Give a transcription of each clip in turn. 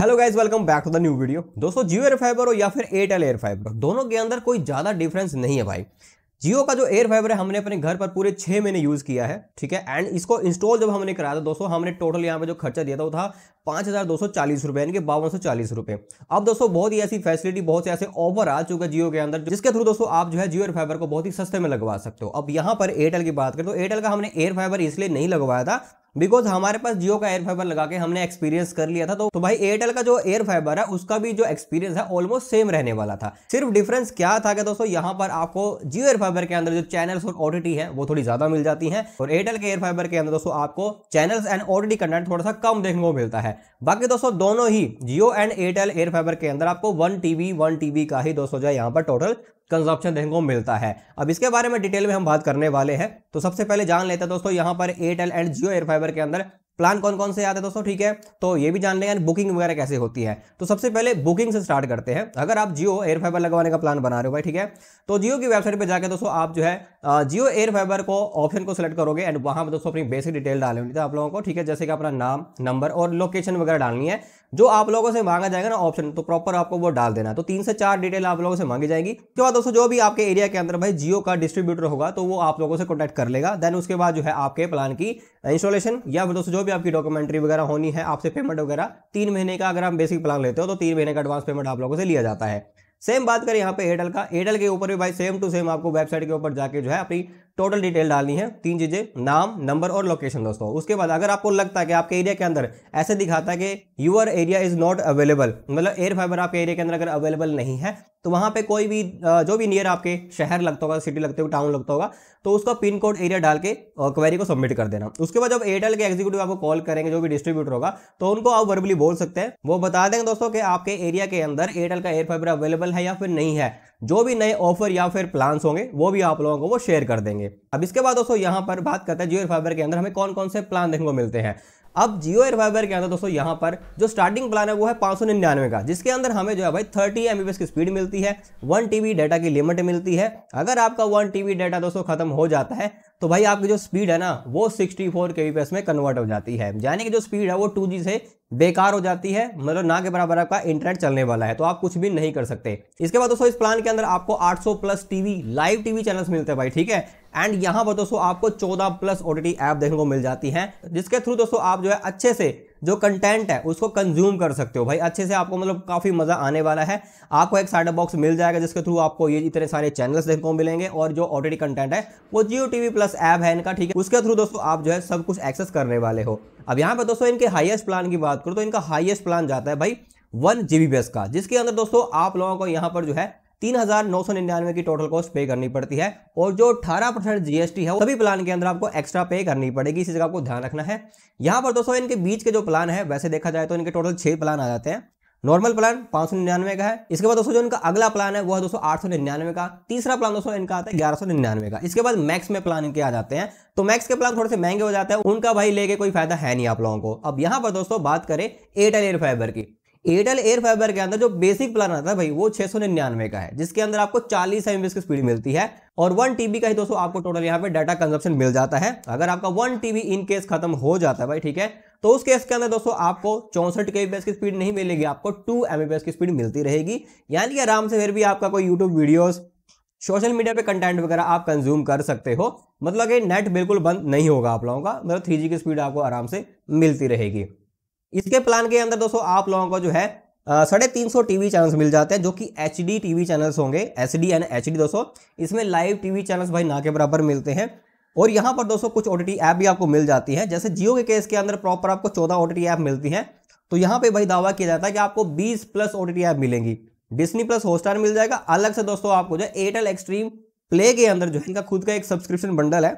hello guys welcome back to the new video दोस्तों Jio air fibre हो या फिर एयरटेल एयर फाइबर दोनों के अंदर कोई ज़्यादा डिफरेंस नहीं है भाई जियो का जो एयर फाइबर है हमने अपने घर पर पूरे छः महीने यूज़ किया है ठीक है एंड इसको इंस्टॉल जब हमने कराया था दोस्तों हमने टोटल यहाँ पे जो खर्चा दिया था वो था पाँच हज़ार दो सौ चालीस यानी कि बावन सौ चालीस अब दोस्तों बहुत ही ऐसी फैसिलिटी बहुत से ऐसे ऑफर आ चुका है जियो के अंदर जिसके थ्रू दोस्तों आप जो है जियो एयर फाइबर को बहुत ही सस्ते में लगवा सकते हो अब यहाँ पर एयरटेल की बात करें तो एयरटेल का हमने एयर फाइबर इसलिए नहीं लगवाया था बिकॉज हमारे पास जियो का एयर फाइबर लगा के हमने एक्सपीरियंस कर लिया था तो, तो भाई एयरटेल का जो एयर फाइबर है उसका भी जो एक्सपीरियंस है ऑलमोस्ट सेम रहने वाला था सिर्फ डिफरेंस क्या था कि दोस्तों यहाँ पर आपको जियो एयर फाइबर के अंदर जो चैनल्स और ओटीटी है वो थोड़ी ज्यादा मिल जाती है और एयरटेल के एयर फाइबर के अंदर दोस्तों आपको चैनल्स एंड ओटीटी कंटेंट थोड़ा सा कम देखने को मिलता है बाकी दोस्तों दोनों ही Jio and Airtel air fiber के अंदर आपको वन टीबी वन टीबी का ही दोस्तों जो है यहाँ पर टोटल कंजप्शन देखने को मिलता है अब इसके बारे में डिटेल में हम बात करने वाले हैं तो सबसे पहले जान लेते हैं दोस्तों यहाँ पर Airtel and Jio air fiber subscriber के अंदर प्लान कौन कौन से आते हैं दोस्तों ठीक है तो ये भी जान लेंगे बुकिंग वगैरह कैसे होती है तो सबसे पहले बुकिंग से स्टार्ट करते हैं अगर आप जियो एयर फाइबर लगवाने का प्लान बना रहे हो भाई ठीक है तो जियो की वेबसाइट पे जाकर दोस्तों आप जो है जियो एयर फाइबर को ऑप्शन को सिलेक्ट करोगे एंड वहां पर दोस्तों अपनी बेसिक डिटेल डालनी होती आप लोगों को ठीक है जैसे कि अपना नाम नंबर और लोकेशन वगैरह डालनी है जो आप लोगों से मांगा जाएगा ना ऑप्शन तो प्रॉपर आपको वो डाल देना तो तीन से चार डिटेल आप लोगों से मांगी जाएगी उसके बाद दोस्तों जो भी आपके एरिया के अंदर भाई जियो का डिस्ट्रीब्यूटर होगा तो वो आप लोगों से कॉन्टैक्ट कर लेगा देन उसके बाद जो है आपके प्लान की इंस्टॉलेशन या फिर दोस्तों जो भी आपकी डॉक्यूमेंट्री वगैरह होनी है आपसे पेमेंट वगैरह तीन महीने का अगर आप बेसिक प्लान लेते हो तो तीन महीने का एडवांस पेमेंट आप लोगों से लिया जाता है सेम बात करें यहाँ पे एयरटेल का एयरटेल के ऊपर भी भाई सेम टू सेम आपको वेबसाइट के ऊपर जाके जो है अपनी टोटल डिटेल डालनी है तीन चीज़ें नाम नंबर और लोकेशन दोस्तों उसके बाद अगर आपको लगता है कि आपके एरिया के अंदर ऐसे दिखाता है कि your area is not available मतलब एयर फाइबर आपके एरिया के अंदर अगर अवेलेबल नहीं है तो वहां पे कोई भी जो भी नियर आपके शहर लगता होगा सिटी लगते होगा टाउन लगता होगा तो उसका पिन कोड एरिया डाल के क्वेरी को सबमिट कर देना उसके बाद जब एयरटेल के एग्जीक्यूटिव आपको कॉल करेंगे जो भी डिस्ट्रीब्यूटर होगा तो उनको आप वर्बली बोल सकते हैं वो बता देंगे दोस्तों कि आपके एरिया के अंदर एयरटेल का एयर फाइबर अवेलेबल है या फिर नहीं है जो भी नए ऑफर या फिर प्लान्स होंगे वो भी आप लोगों को वो शेयर कर देंगे अब इसके बाद दोस्तों यहाँ पर बात करते हैं जियो फाइबर के अंदर हमें कौन कौन से प्लान देखने को मिलते हैं अब जियो एयर फाइबर के अंदर दोस्तों यहाँ पर जो स्टार्टिंग प्लान है वो है पाँच सौ निन्यानवे का जिसके अंदर हमें जो है भाई थर्टी एम की स्पीड मिलती है वन टी डाटा की लिमिट मिलती है अगर आपका वन टी डाटा दोस्तों खत्म हो जाता है तो भाई आपकी जो स्पीड है ना वो 64 फोर के में कन्वर्ट हो जाती है यानी कि जो स्पीड है वो 2G से बेकार हो जाती है मतलब ना के बराबर आपका इंटरनेट चलने वाला है तो आप कुछ भी नहीं कर सकते इसके बाद दोस्तों इस प्लान के अंदर आपको 800 plus TV live TV channels मिलते हैं भाई ठीक है एंड यहाँ पर दोस्तों आपको 14 प्लस ओटीटी ऐप देखने को मिल जाती है जिसके थ्रू दोस्तों आप जो है अच्छे से जो कंटेंट है उसको कंज्यूम कर सकते हो भाई अच्छे से आपको मतलब काफ़ी मज़ा आने वाला है आपको एक साइड बॉक्स मिल जाएगा जिसके थ्रू आपको ये इतने सारे चैनल्स देखने को मिलेंगे और जो ऑलरेडी कंटेंट है वो जियो टीवी प्लस ऐप है इनका ठीक है उसके थ्रू दोस्तों आप जो है सब कुछ एक्सेस करने वाले हो अब यहाँ पर दोस्तों इनके हाइएस्ट प्लान की बात करो तो इनका हाइएस्ट प्लान जाता है भाई वन जी का जिसके अंदर दोस्तों आप लोगों को यहाँ पर जो है तीन हजार नौ सौ निन्यानवे की टोटल कॉस्ट पे करनी पड़ती है और जो अठारह परसेंट जीएसटी है सभी प्लान के अंदर आपको एक्स्ट्रा पे करनी पड़ेगी इसी जगह का आपको ध्यान रखना है यहाँ पर दोस्तों इनके बीच के जो प्लान है वैसे देखा जाए तो इनके टोटल छह प्लान आ जाते हैं नॉर्मल प्लान पांच सौ निन्यानवे का है इसके बाद दोस्तों जो इनका अगला प्लान है वो है दोस्तों आठ सौ निन्यानवे का तीसरा प्लान दोस्तों इनका आता है ग्यारह सौ निन्यानवे का इसके बाद मैक्स में प्लान इनके आ जाते हैं तो मैक्स के प्लान थोड़े से महंगे हो जाते हैं उनका भाई लेके कोई फायदा है नहीं आप लोगों को अब यहाँ पर दोस्तों बात करें एयरटेल एयर फाइबर की एयरटेल एयर फाइबर के अंदर जो बेसिक प्लान आता है भाई वो छह सौ का है जिसके अंदर आपको चालीस एम की स्पीड मिलती है और वन टीबी का ही दोस्तों आपको टोटल यहाँ पे डाटा कंजप्शन मिल जाता है अगर आपका वन टीबी इन केस खत्म हो जाता है भाई ठीक है तो उस केस के अंदर दोस्तों आपको चौंसठ के की स्पीड नहीं मिलेगी आपको टू एम की स्पीड मिलती रहेगी यानी कि आराम से फिर भी आपका कोई यूट्यूब वीडियोज़ सोशल मीडिया पे कंटेंट वगैरह आप कंज्यूम कर सकते हो मतलब कि नेट बिल्कुल बंद नहीं होगा आप लोगों का मतलब थ्री की स्पीड आपको आराम से मिलती रहेगी इसके प्लान के अंदर दोस्तों आप लोगों को जो है साढ़े तीन सौ टीवी चैनल्स मिल जाते हैं जो कि एच डी टीवी चैनल्स होंगे H D and H D दोस्तों इसमें लाइव टीवी चैनल्स भाई ना के बराबर मिलते हैं और यहाँ पर दोस्तों कुछ ओ टी ऐप भी आपको मिल जाती है जैसे जियो के केस के अंदर प्रॉपर आपको चौदह ओ टी ऐप मिलती हैं तो यहाँ पे भाई दावा किया जाता है कि आपको बीस प्लस ओ टी ऐप मिलेंगी डिस्नी प्लस होस्टार मिल जाएगा अलग से दोस्तों आपको जो है एयरटेल एक्सट्रीम प्ले के अंदर जो है इनका खुद का एक सब्सक्रिप्शन बंडल है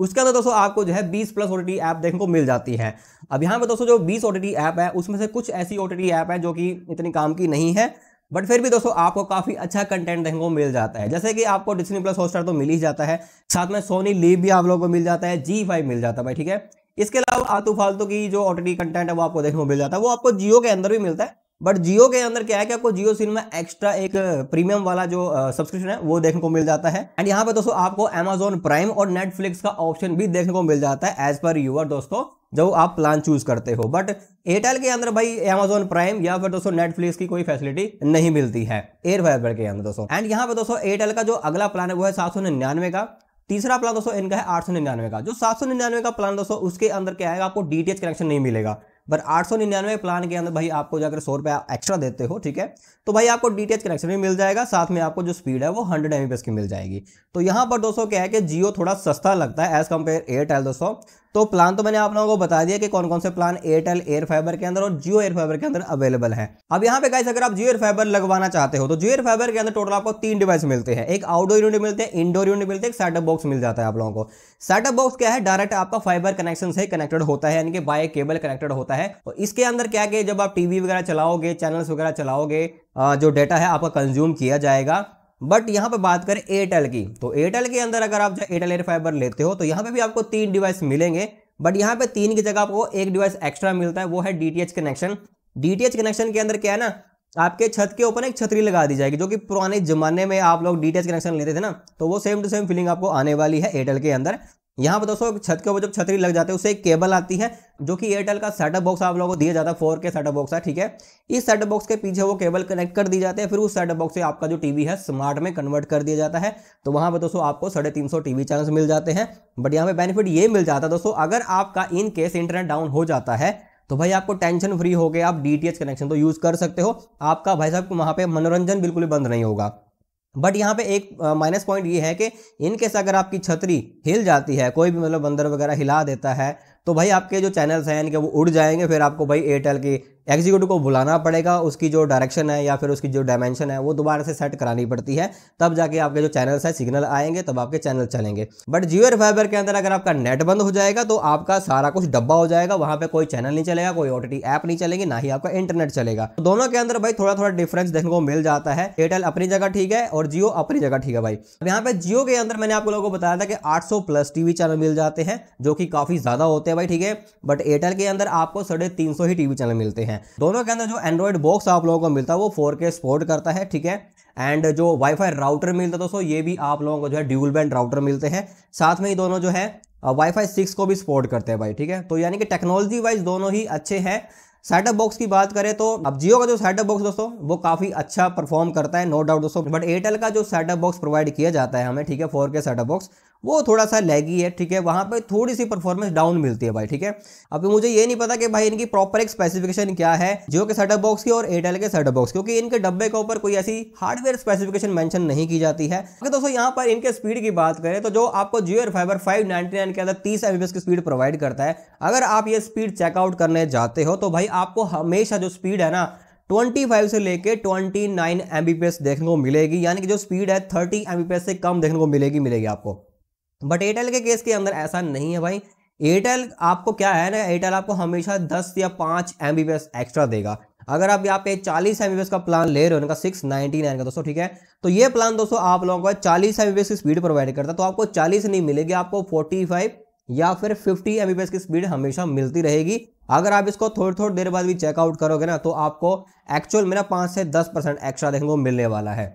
उसके अंदर दोस्तों आपको जो है 20 प्लस ओ टी ऐप देखने को मिल जाती है अब यहाँ पे दोस्तों जो 20 ओ टी ऐप है उसमें से कुछ ऐसी ओ टी ऐप है जो कि इतनी काम की नहीं है बट फिर भी दोस्तों आपको काफ़ी अच्छा कंटेंट देखने को मिल जाता है जैसे कि आपको डिस्नी प्लस हॉस्टार तो मिल ही जाता है साथ में सोनी लीव भी आप लोगों को मिल जाता है जी फाइव मिल जाता है भाई ठीक है इसके अलावा आतू फालतू की जो ऑटोडी कंटेंट है वो आपको देखने को मिल जाता है वो आपको जियो के अंदर भी मिलता है बट जियो के अंदर क्या है कि आपको जियो सिम में एक्स्ट्रा एक प्रीमियम वाला जो सब्सक्रिप्शन है वो देखने को मिल जाता है एंड यहाँ पे दोस्तों आपको एमेजोन प्राइम और नेटफ्लिक्स का ऑप्शन भी देखने को मिल जाता है एज पर यूअर दोस्तों जब आप प्लान चूज करते हो बट एयरटेल के अंदर भाई एमेजोन प्राइम या फिर दोस्तों नेटफ्लिक्स की कोई फैसिलिटी नहीं मिलती है एयर फाइबर के अंदर दोस्तों एंड यहाँ पे दोस्तों एयरटेल का जो अगला प्लान है वो है सात का तीसरा प्लान दोस्तों इनका है आठ का जो सात का प्लान दोस्तों उसके अंदर क्या आएगा आपको डीटीएच कनेक्शन नहीं मिलेगा बट आठ सौ निन्यानवे प्लान के अंदर भाई आपको जाकर सौ रुपया एक्स्ट्रा देते हो ठीक है तो भाई आपको डी कनेक्शन भी मिल जाएगा साथ में आपको जो स्पीड है वो हंड्रेड एम की मिल जाएगी तो यहाँ पर दोस्तों क्या है कि जियो थोड़ा सस्ता लगता है एज कम्पेयर एयरटेल दोस्तों तो प्लान तो मैंने आप लोगों को बता दिया कि कौन कौन से प्लान एयरटेल एयर फाइबर के अंदर और जियो एयर फाइबर के अंदर अवेलेबल है अब यहाँ पे गाइस अगर आप जियो एयर फाइबर लगवाना चाहते हो तो जियो एयर फाइबर के अंदर टोटल आपको तीन डिवाइस मिलते हैं एक आउटडोर यूनिट मिलते हैं इंडोर यूनिट मिलते हैं सेटअप बॉक्स मिल जाता है आप लोगों को सेटअप बॉक्स क्या है डायरेक्ट आपका फाइबर कनेक्शन से कनेक्टेड होता है यानी कि बाय केबल कनेक्टेड होता है और इसके अंदर क्या है जब आप टीवी वगैरह चलाओगे चैनल्स वगैरह चलाओगे जो डेटा है आपका कंज्यूम किया जाएगा बट यहाँ पर बात करें एयरटेल की तो एयरटेल के अंदर अगर आप एयरटेल एयर फाइबर लेते हो तो यहाँ पे भी आपको तीन डिवाइस मिलेंगे बट यहाँ पे तीन की जगह आपको एक डिवाइस एक्स्ट्रा मिलता है वो है डीटीएच कनेक्शन डीटीएच कनेक्शन के अंदर क्या है ना आपके छत के ऊपर एक छतरी लगा दी जाएगी जो कि पुराने जमाने में आप लोग डीटीएच कनेक्शन लेते थे ना तो वो सेम टू सेम फीलिंग आपको आने वाली है एयरटेल के अंदर यहाँ पर दोस्तों छत के ऊपर जब छतरी लग जाती है उसे एक केबल आती है जो कि एयरटेल का सेटअप बॉक्स आप लोगों को दिया जाता है फोर के सेटअप बॉक्स है ठीक है इस सेटअप बॉक्स के पीछे वो केबल कनेक्ट कर दी जाते हैं फिर उस सेटअप बॉक्स से आपका जो टीवी है स्मार्ट में कन्वर्ट कर दिया जाता है तो वहाँ पर दोस्तों आपको साढ़े तीन सौ टीवी चैनल्स मिल जाते हैं बट यहाँ पे बेनिफिट ये मिल जाता है दोस्तों अगर आपका इन केस इंटरनेट डाउन हो जाता है तो भाई आपको टेंशन फ्री हो गए आप डी कनेक्शन तो यूज़ कर सकते हो आपका भाई साहब वहाँ पर मनोरंजन बिल्कुल बंद नहीं होगा बट यहाँ पे एक माइनस पॉइंट ये है कि इनकेस अगर आपकी छतरी हिल जाती है कोई भी मतलब बंदर वगैरह हिला देता है तो भाई आपके जो चैनल्स हैं इनके वो उड़ जाएंगे फिर आपको भाई एयरटेल की एग्जीक्यूटिव को बुलाना पड़ेगा उसकी जो डायरेक्शन है या फिर उसकी जो डायमेंशन है वो दोबारा से सेट करानी पड़ती है तब जाके आपके जो चैनल्स है सिग्नल आएंगे तब आपके चैनल चलेंगे बट जियो फाइबर के अंदर अगर आपका नेट बंद हो जाएगा तो आपका सारा कुछ डब्बा हो जाएगा वहाँ पर कोई चैनल नहीं चलेगा कोई ओ ऐप नहीं चलेगी ना ही आपका इंटरनेट चलेगा तो दोनों के अंदर भाई थोड़ा थोड़ा डिफरेंस देखने को मिल जाता है एयरटेल अपनी जगह ठीक है और जियो अपनी जगह ठीक है भाई अब यहाँ पे जियो के अंदर मैंने आप लोगों को बताया था कि आठ प्लस टीवी चैनल मिल जाते हैं जो कि काफी ज्यादा होते हैं भाई ठीक है बट एयरटेल के अंदर आपको साढ़े ही टीवी चैनल मिलते हैं हैं दोनों के अंदर जो एंड्रॉइड बॉक्स आप लोगों को मिलता है वो फोर के सपोर्ट करता है ठीक है एंड जो वाईफाई राउटर मिलता है दोस्तों ये भी आप लोगों को जो है ड्यूल बैंड राउटर मिलते हैं साथ में ही दोनों जो है वाईफाई सिक्स को भी सपोर्ट करते हैं भाई ठीक है तो यानी कि टेक्नोलॉजी वाइज दोनों ही अच्छे हैं सेटअप बॉक्स की बात करें तो अब जियो का जो सेटअप बॉक्स दोस्तों वो काफी अच्छा परफॉर्म करता है नो डाउट दोस्तों बट एयरटेल का जो सेटअप बॉक्स प्रोवाइड किया जाता है हमें ठीक है फोर के सेटअप बॉक्स वो थोड़ा सा लैगी है ठीक है वहाँ पे थोड़ी सी परफॉर्मेंस डाउन मिलती है भाई ठीक है अभी मुझे ये नहीं पता कि भाई इनकी प्रॉपर एक स्पेसिफिकेशन क्या है जियो के सेटअप बॉक्स की और एयरटेल के सेटअप बॉक्स क्योंकि इनके डब्बे के ऊपर कोई ऐसी हार्डवेयर स्पेसिफिकेशन मेंशन नहीं की जाती है अगर दोस्तों यहाँ पर इनके स्पीड की बात करें तो जो आपको जियो एयर फाइबर फाइव के अंदर तीस एमबीएस की स्पीड प्रोवाइड करता है अगर आप ये स्पीड चेकआउट करने जाते हो तो भाई आपको हमेशा जो स्पीड है ना 25 से लेके 29 नाइन देखने को मिलेगी यानी कि जो स्पीड है 30 एम से कम देखने को मिलेगी मिलेगी आपको बट एयरटेल के केस के अंदर ऐसा नहीं है भाई एयरटेल आपको क्या है ना एयरटेल आपको हमेशा 10 या 5 एम एक्स्ट्रा देगा अगर आप यहाँ पे 40 एम का प्लान ले रहे हो इनका 699 का दोस्तों ठीक है तो ये प्लान दोस्तों आप लोगों को 40 एम की स्पीड प्रोवाइड करता है तो आपको 40 नहीं मिलेगी आपको 45 या फिर 50 एमबीपीएस की स्पीड हमेशा मिलती रहेगी अगर आप इसको थोड़ी थोड़ी देर बाद भी चेकआउट करोगे ना तो आपको एक्चुअल मेरा ना पाँच से दस परसेंट एक्स्ट्रा देखने को मिलने वाला है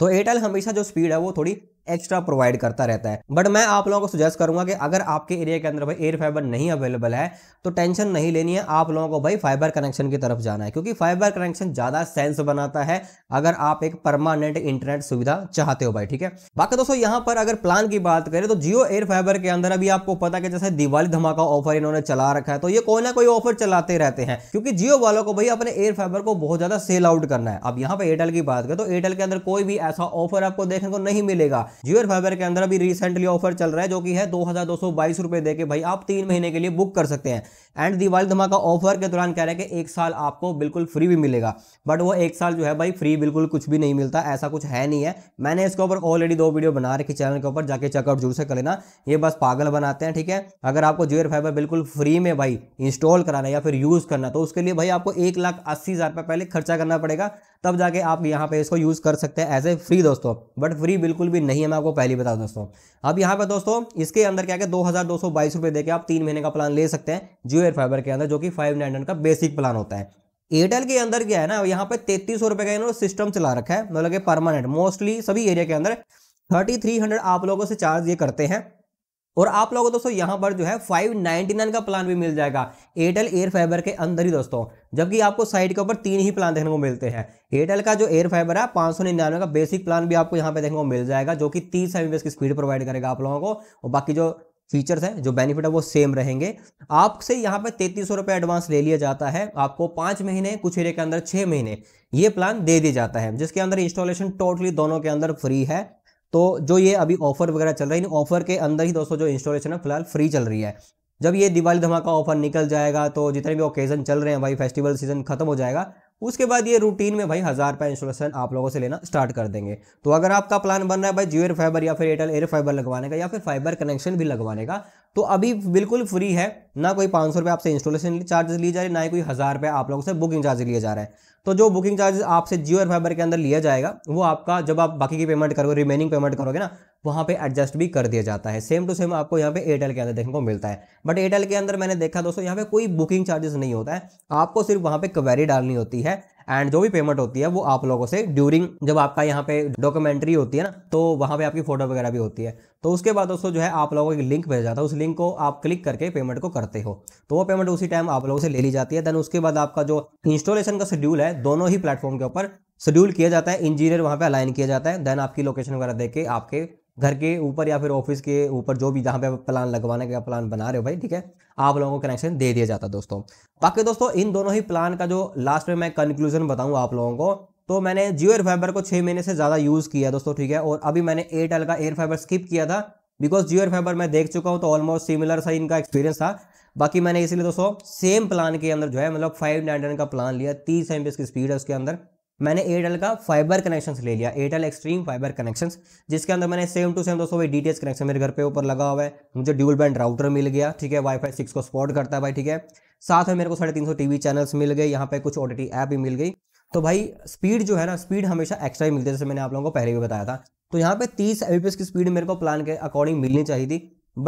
तो एयरटेल हमेशा जो स्पीड है वो थोड़ी एक्स्ट्रा प्रोवाइड करता रहता है बट मैं आप लोगों को सजेस्ट करूंगा कि अगर आपके एरिया के अंदर भाई एयर फाइबर नहीं अवेलेबल है तो टेंशन नहीं लेनी है आप लोगों को भाई फाइबर कनेक्शन की तरफ जाना है क्योंकि फाइबर कनेक्शन ज़्यादा सेंस बनाता है अगर आप एक परमानेंट इंटरनेट सुविधा चाहते हो भाई ठीक है बाकी दोस्तों यहाँ पर अगर प्लान की बात करें तो जियो एयर फाइबर के अंदर अभी आपको पता कि जैसे दिवाली धमाका ऑफर इन्होंने चला रखा है तो ये कोई ना कोई ऑफर चलाते रहते हैं क्योंकि जियो वालों को भाई अपने एयर फाइबर को बहुत ज़्यादा सेल आउट करना है अब यहाँ पर एयरटेल की बात करें तो एयरटेल के अंदर कोई भी ऐसा ऑफर आपको देखने को नहीं मिलेगा जियर फाइबर के अंदर अभी रिसेंटली ऑफर चल रहा है जो कि है दो हजार दो सौ बाईस रुपए देके भाई आप तीन महीने के लिए बुक कर सकते हैं एंड दिवाली धमाका ऑफर के दौरान कह रहे हैं कि एक साल आपको बिल्कुल फ्री भी मिलेगा बट वो एक साल जो है भाई फ्री बिल्कुल कुछ भी नहीं मिलता ऐसा कुछ है नहीं है मैंने इसके ऊपर ऑलरेडी दो वीडियो बना रखी चैनल के ऊपर जाके चेकआउट जरूर से कर लेना ये बस पागल बनाते हैं ठीक है अगर आपको जियर फाइबर बिल्कुल फ्री में भाई इंस्टॉल कराना या फिर यूज़ करना तो उसके लिए भाई आपको एक लाख अस्सी हज़ार रुपये पहले खर्चा करना पड़ेगा तब जाके आप यहाँ पे इसको यूज़ कर सकते हैं एज ए फ्री दोस्तों बट फ्री बिल्कुल भी नहीं ये मैं आपको पहले बता दोस्तों अब यहाँ पर दोस्तों इसके अंदर क्या है दो हज़ार दो सौ आप तीन महीने का प्लान ले सकते हैं जियो एयर फाइबर के अंदर जो कि फाइव का बेसिक प्लान होता है एयरटेल के अंदर क्या है ना यहाँ पे तैतीस सौ रुपये का इन्होंने सिस्टम चला रखा है मतलब कि परमानेंट मोस्टली सभी एरिया के अंदर थर्टी थ्री हंड्रेड आप लोगों से चार्ज ये करते हैं और आप लोगों को दोस्तों यहां पर जो है 599 का प्लान भी मिल जाएगा एयरटेल एयर फाइबर के अंदर ही दोस्तों जबकि आपको साइट के ऊपर तीन ही प्लान देखने को मिलते हैं एयरटेल का जो एयर फाइबर है पाँच का बेसिक प्लान भी आपको यहां पे देखने को मिल जाएगा जो कि तीस एम की स्पीड प्रोवाइड करेगा आप लोगों को और बाकी जो फीचर्स हैं जो बेनिफिट है वो सेम रहेंगे आपसे यहाँ पे तैतीस सौ एडवांस ले लिया जाता है आपको पाँच महीने कुछ एरिया के अंदर छः महीने ये प्लान दे दिया जाता है जिसके अंदर इंस्टॉलेशन टोटली दोनों के अंदर फ्री है तो जो ये अभी ऑफर वगैरह चल रहा है इन ऑफर के अंदर ही दोस्तों जो इंस्टॉलेशन है फिलहाल फ्री चल रही है जब ये दिवाली धमाका ऑफर निकल जाएगा तो जितने भी ओकेजन चल रहे हैं भाई फेस्टिवल सीजन खत्म हो जाएगा उसके बाद ये रूटीन में भाई हज़ार रुपये इंस्टॉलेशन आप लोगों से लेना स्टार्ट कर देंगे तो अगर आपका प्लान बन रहा है भाई जियो एयर फाइबर या फिर एयरटेल एयर फाइबर लगवाने का या फिर फाइबर कनेक्शन भी लगवाने का तो अभी बिल्कुल फ्री है ना कोई पाँच सौ रुपये आपसे इंस्टॉलेशन चार्जेस लिए जा रहे हैं ना ही कोई हज़ार रुपये आप लोगों से बुकिंग चार्जेस लिए जा रहे हैं तो जो बुकिंग चार्जेस आपसे जियो और फाइबर के अंदर लिया जाएगा वो आपका जब आप बाकी की पेमेंट करोगे रिमेनिंग पेमेंट करोगे ना वहाँ पे एडजस्ट भी कर दिया जाता है सेम टू सेम आपको यहाँ पे एयरटेल के अंदर देखने को मिलता है बट एयरटेल के अंदर मैंने देखा दोस्तों यहाँ पे कोई बुकिंग चार्जेस नहीं होता है आपको सिर्फ वहाँ पे क्वेरी डालनी होती है एंड जो भी पेमेंट होती है वो आप लोगों से ड्यूरिंग जब आपका यहाँ पे डॉक्यूमेंट्री होती है ना तो वहाँ पे आपकी फोटो वगैरह भी होती है तो उसके बाद दोस्तों जो है आप लोगों को एक लिंक भेजा जाता है उस लिंक को आप क्लिक करके पेमेंट को करते हो तो वो पेमेंट उसी टाइम आप लोगों से ले ली जाती है देन उसके बाद आपका जो इंस्टॉलेशन का शेड्यूल है दोनों ही प्लेटफॉर्म के ऊपर शेड्यूल किया जाता है इंजीनियर वहाँ पे अलाइन किया जाता है देन आपकी लोकेशन वगैरह देख के आपके घर के ऊपर या फिर ऑफिस के ऊपर जो भी जहाँ पे प्लान लगवाने का प्लान बना रहे हो भाई ठीक है आप लोगों को कनेक्शन दे दिया जाता है दोस्तों बाकी दोस्तों इन दोनों ही प्लान का जो लास्ट में मैं कंक्लूजन बताऊँ आप लोगों को तो मैंने जियो एयर फाइबर को छः महीने से ज़्यादा यूज़ किया दोस्तों ठीक है और अभी मैंने एयरटेल का एयर फाइबर स्किप किया था बिकॉज जियो एयर फाइबर मैं देख चुका हूँ तो ऑलमोस्ट सिमिलर सा इनका एक्सपीरियंस था बाकी मैंने इसलिए दोस्तों सेम प्लान के अंदर जो है मतलब फाइव नाइन का प्लान लिया तीस एम की स्पीड है उसके अंदर मैंने एयरटेल का फाइबर कनेक्शंस ले लिया एयरटेल एक्सट्रीम फाइबर कनेक्शंस जिसके अंदर मैंने सेम टू सेम दोस्तों भाई डीटीएस कनेक्शन मेरे घर पे ऊपर लगा हुआ है मुझे ड्यूल बैंड राउटर मिल गया ठीक है वाईफाई सिक्स को सपोर्ट करता है भाई ठीक है साथ में मेरे को साढ़े तीन सौ टीवी चैनल्स मिल गए यहाँ पे कुछ ओ टी ऐप भी मिल गई तो भाई स्पीड जो है ना स्पीड हमेशा एक्स्ट्रा ही मिलती है जैसे मैंने आप लोगों को पहले भी बताया था तो यहाँ पे तीस एम की स्पीड मेरे को प्लान के अकॉर्डिंग मिलनी चाहिए थी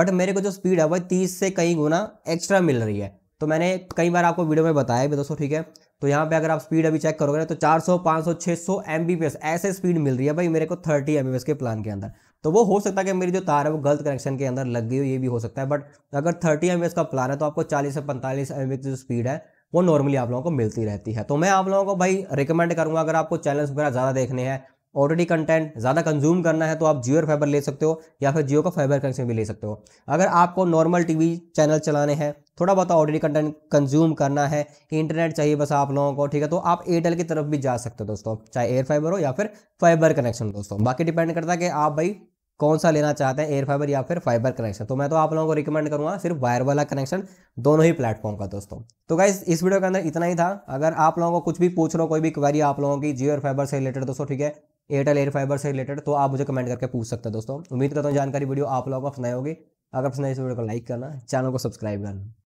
बट मेरे को जो स्पीड है वह तीस से कई गुना एक्स्ट्रा मिल रही है तो मैंने कई बार आपको वीडियो में बताया भी दोस्तों ठीक है तो यहाँ पे अगर आप स्पीड अभी चेक करोगे ना तो 400, 500, 600 एमबीपीएस ऐसे स्पीड मिल रही है भाई मेरे को 30 एमबीपीएस के प्लान के अंदर तो वो हो सकता है कि मेरी जो तार है वो गलत कनेक्शन के अंदर लग गई हो ये भी हो सकता है बट अगर 30 एमबीएस का प्लान है तो आपको 40 से 45 एमबीपीएस जो स्पीड है वो नॉर्मली आप लोगों को मिलती रहती है तो मैं आप लोगों को भाई रिकमेंड करूँगा अगर आपको चैनल्स वगैरह ज़्यादा देखने हैं ऑलरेडी कंटेंट ज़्यादा कंज्यूम करना है तो आप जियो फाइबर ले सकते हो या फिर जियो का फाइबर कनेक्शन भी ले सकते हो अगर आपको नॉर्मल टीवी चैनल चलाने हैं थोड़ा बहुत ऑलरेडी कंटेंट कंज्यूम करना है इंटरनेट चाहिए बस आप लोगों को ठीक है तो आप एयरटेल की तरफ भी जा सकते हो दोस्तों चाहे एयर फाइबर हो या फिर फाइबर कनेक्शन दोस्तों बाकी डिपेंड करता है कि आप भाई कौन सा लेना चाहते हैं एयर फाइबर या फिर फाइबर कनेक्शन तो मैं तो आप लोगों को रिकमेंड करूंगा सिर्फ वायर वाला कनेक्शन दोनों ही प्लेटफॉर्म का दोस्तों तो गाइज इस वीडियो के अंदर इतना ही था अगर आप लोगों को कुछ भी पूछ रहे हो कोई भी क्वेरी आप लोगों की जियो फाइबर से रिलेटेड दोस्तों ठीक है एयरटेल एयर फाइबर से रिलेटेड तो आप मुझे कमेंट करके पूछ सकते हैं दोस्तों उम्मीद करता हूँ जानकारी वीडियो आप लोगों को पसंद होगी अगर पसंद आई इस तो वीडियो को लाइक करना चैनल को सब्सक्राइब करना